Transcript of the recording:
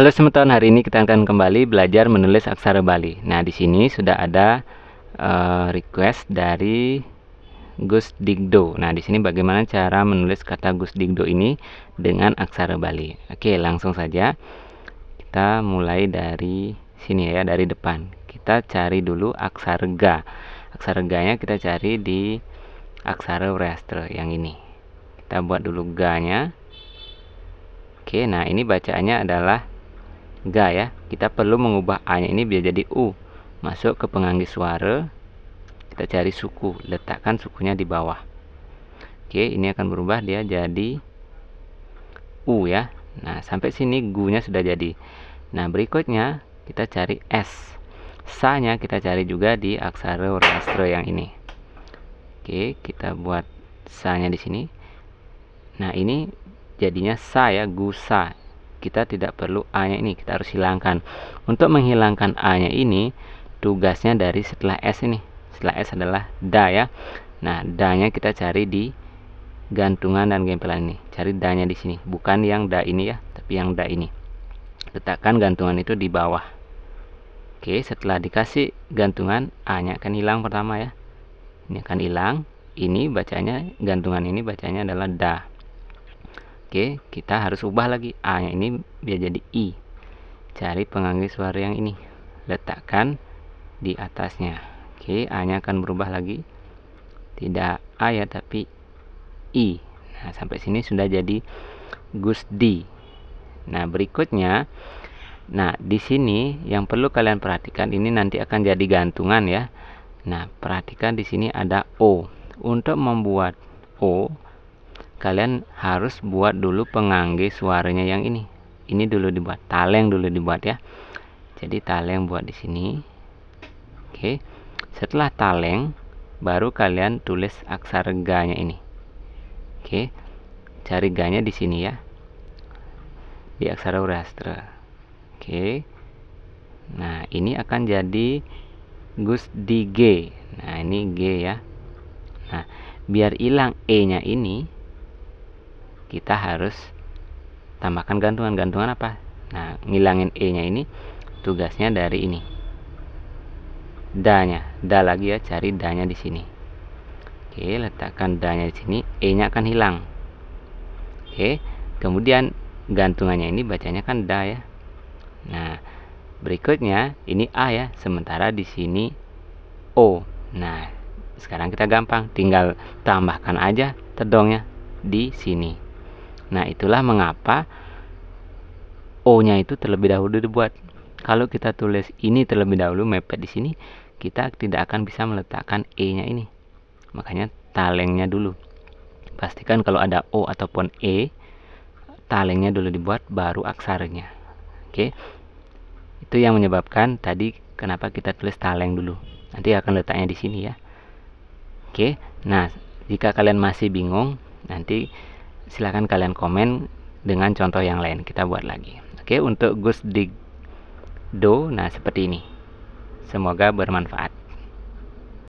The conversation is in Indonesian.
Halo teman-teman, hari ini kita akan kembali belajar menulis aksara Bali. Nah, di sini sudah ada uh, request dari Gus Digdo. Nah, di sini bagaimana cara menulis kata Gus Digdo ini dengan aksara Bali. Oke, langsung saja kita mulai dari sini ya, dari depan. Kita cari dulu aksara g. Aksara g nya kita cari di aksara Wreastra yang ini. Kita buat dulu g nya Oke, nah ini bacaannya adalah enggak ya kita perlu mengubah a nya ini biar jadi u masuk ke penganggi suara kita cari suku letakkan sukunya di bawah oke ini akan berubah dia jadi u ya nah sampai sini gunya sudah jadi nah berikutnya kita cari s sa nya kita cari juga di aksara rastro yang ini oke kita buat sa nya di sini nah ini jadinya sa ya gusa kita tidak perlu A-nya ini, kita harus hilangkan. Untuk menghilangkan A-nya ini, tugasnya dari setelah S ini. Setelah S adalah da ya. Nah, da-nya kita cari di gantungan dan gempelan ini. Cari da-nya di sini, bukan yang da ini ya, tapi yang da ini. Letakkan gantungan itu di bawah. Oke, setelah dikasih gantungan, A-nya akan hilang pertama ya. Ini akan hilang. Ini bacanya gantungan ini bacanya adalah da. Oke, kita harus ubah lagi. A ah, yang ini biar jadi I. Cari pengganti suara yang ini. Letakkan di atasnya. Oke, A-nya akan berubah lagi. Tidak A ya, tapi I. Nah, sampai sini sudah jadi Gus D Nah, berikutnya Nah, di sini yang perlu kalian perhatikan ini nanti akan jadi gantungan ya. Nah, perhatikan di sini ada O. Untuk membuat O, kalian harus buat dulu pengangge suaranya yang ini ini dulu dibuat taleng dulu dibuat ya jadi taleng buat di sini oke setelah taleng baru kalian tulis aksara ganya ini oke cari ganya di sini ya di aksara urastra oke nah ini akan jadi gus di G nah ini G ya nah biar hilang E nya ini kita harus tambahkan gantungan-gantungan apa nah ngilangin e nya ini tugasnya dari ini danya da lagi ya cari danya di sini oke letakkan danya di sini e nya akan hilang oke kemudian gantungannya ini bacanya kan da ya nah berikutnya ini a ya sementara di sini o nah sekarang kita gampang tinggal tambahkan aja tedongnya di sini Nah, itulah mengapa O-nya itu terlebih dahulu dibuat. Kalau kita tulis ini terlebih dahulu mepet di sini, kita tidak akan bisa meletakkan E-nya ini. Makanya talengnya dulu. Pastikan kalau ada O ataupun E, talengnya dulu dibuat baru aksaranya. Oke. Itu yang menyebabkan tadi kenapa kita tulis taleng dulu. Nanti akan letaknya di sini ya. Oke. Nah, jika kalian masih bingung, nanti silahkan kalian komen dengan contoh yang lain kita buat lagi oke untuk Gus Dig Do nah seperti ini semoga bermanfaat